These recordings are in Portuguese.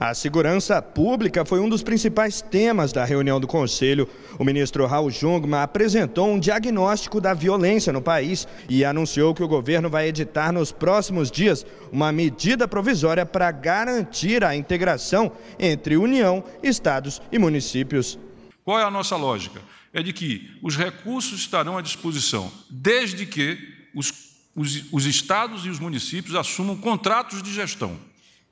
A segurança pública foi um dos principais temas da reunião do Conselho. O ministro Raul Jungmann apresentou um diagnóstico da violência no país e anunciou que o governo vai editar nos próximos dias uma medida provisória para garantir a integração entre União, estados e municípios. Qual é a nossa lógica? É de que os recursos estarão à disposição, desde que os, os, os estados e os municípios assumam contratos de gestão.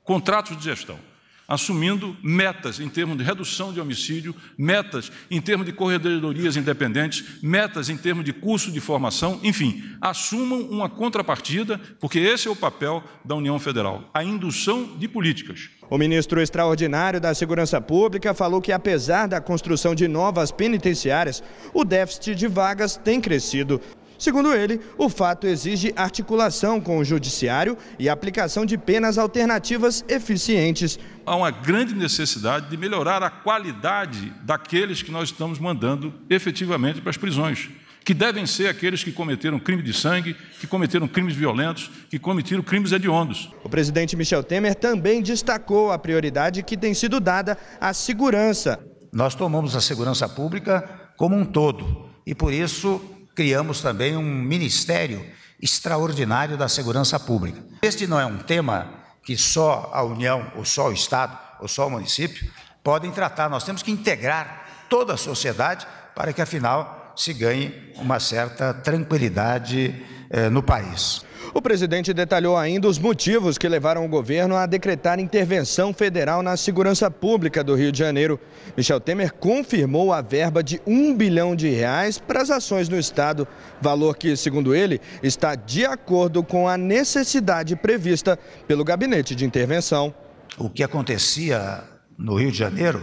Contratos de gestão assumindo metas em termos de redução de homicídio, metas em termos de corredorias independentes, metas em termos de curso de formação, enfim, assumam uma contrapartida, porque esse é o papel da União Federal, a indução de políticas. O ministro extraordinário da Segurança Pública falou que, apesar da construção de novas penitenciárias, o déficit de vagas tem crescido. Segundo ele, o fato exige articulação com o judiciário e aplicação de penas alternativas eficientes. Há uma grande necessidade de melhorar a qualidade daqueles que nós estamos mandando efetivamente para as prisões, que devem ser aqueles que cometeram crime de sangue, que cometeram crimes violentos, que cometeram crimes hediondos. O presidente Michel Temer também destacou a prioridade que tem sido dada à segurança. Nós tomamos a segurança pública como um todo e por isso criamos também um ministério extraordinário da segurança pública. Este não é um tema que só a União, ou só o Estado, ou só o município podem tratar. Nós temos que integrar toda a sociedade para que, afinal, se ganhe uma certa tranquilidade eh, no país. O presidente detalhou ainda os motivos que levaram o governo a decretar intervenção federal na segurança pública do Rio de Janeiro. Michel Temer confirmou a verba de um bilhão de reais para as ações no Estado, valor que, segundo ele, está de acordo com a necessidade prevista pelo gabinete de intervenção. O que acontecia no Rio de Janeiro,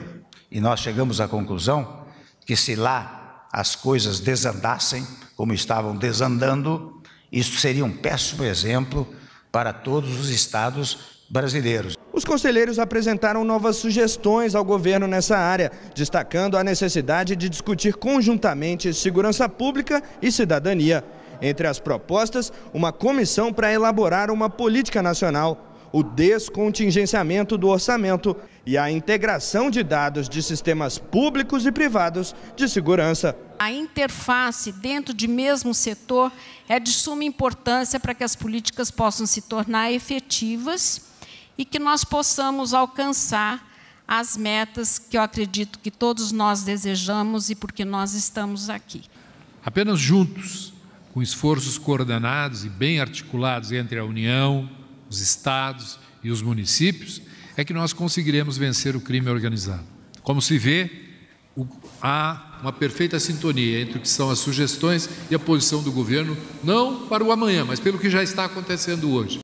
e nós chegamos à conclusão que se lá as coisas desandassem, como estavam desandando, isso seria um péssimo exemplo para todos os estados brasileiros. Os conselheiros apresentaram novas sugestões ao governo nessa área, destacando a necessidade de discutir conjuntamente segurança pública e cidadania. Entre as propostas, uma comissão para elaborar uma política nacional, o descontingenciamento do orçamento e a integração de dados de sistemas públicos e privados de segurança a interface dentro de mesmo setor é de suma importância para que as políticas possam se tornar efetivas e que nós possamos alcançar as metas que eu acredito que todos nós desejamos e porque nós estamos aqui. Apenas juntos, com esforços coordenados e bem articulados entre a União, os estados e os municípios, é que nós conseguiremos vencer o crime organizado. Como se vê, há uma perfeita sintonia entre o que são as sugestões e a posição do governo, não para o amanhã, mas pelo que já está acontecendo hoje.